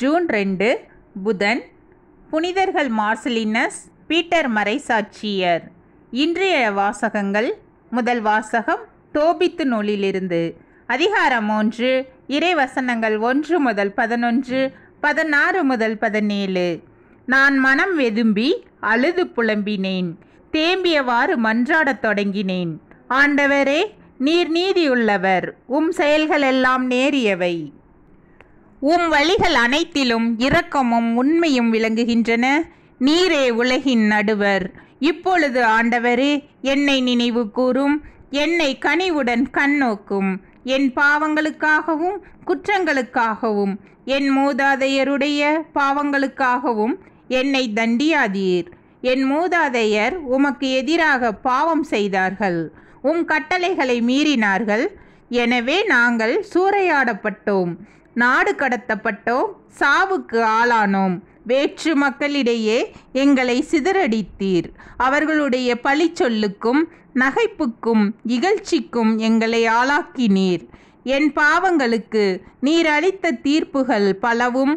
June ரெண்டு புதன் புனிதர்கள் மார்சலினஸ் பீட்டர் மறைசாட்சியர் இன்றைய வாசகங்கள் முதல் வாசகம் தோபித்து நூலிலிருந்து அதிகாரம் ஒன்று இறைவசனங்கள் ஒன்று முதல் பதினொன்று பதினாறு முதல் பதினேழு நான் மனம் வெதும்பி அழுது புலம்பினேன் தேம்பியவாறு மன்றாடத் தொடங்கினேன் ஆண்டவரே நீர் நீதியுள்ளவர் உம் செயல்களெல்லாம் நேரியவை உம் வழிகள் அனைத்திலும் இரக்கமும் உண்மையும் விளங்குகின்றன நீரே உலகின் நடுவர் இப்பொழுது ஆண்டவரே என்னை நினைவு கூறும் என்னை கனிவுடன் கண்ணோக்கும் என் பாவங்களுக்காகவும் குற்றங்களுக்காகவும் என் மூதாதையருடைய பாவங்களுக்காகவும் என்னை தண்டியாதீர் என் மூதாதையர் உமக்கு எதிராக பாவம் செய்தார்கள் உம் கட்டளைகளை மீறினார்கள் எனவே நாங்கள் சூறையாடப்பட்டோம் நாடு கடத்தப்பட்டோம் சாவுக்கு ஆளானோம் வேற்று மக்களிடையே எங்களை சிதறடித்தீர் அவர்களுடைய பழிச்சொல்லுக்கும் நகைப்புக்கும் இகழ்ச்சிக்கும் எங்களை ஆளாக்கினீர் என் பாவங்களுக்கு நீர் அளித்த தீர்ப்புகள் பலவும்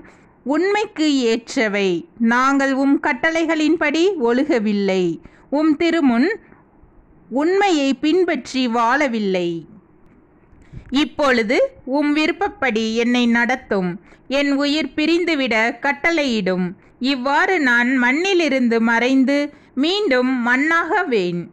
உண்மைக்கு ஏற்றவை நாங்கள் உம் கட்டளைகளின்படி ஒழுகவில்லை உம் திருமுன் உண்மையை பின்பற்றி வாழவில்லை இப்பொழுது உம் விருப்பப்படி என்னை நடத்தும் என் உயிர் பிரிந்துவிட கட்டளையிடும் இவ்வாறு நான் மண்ணிலிருந்து மறைந்து மீண்டும் மண்ணாகவேன்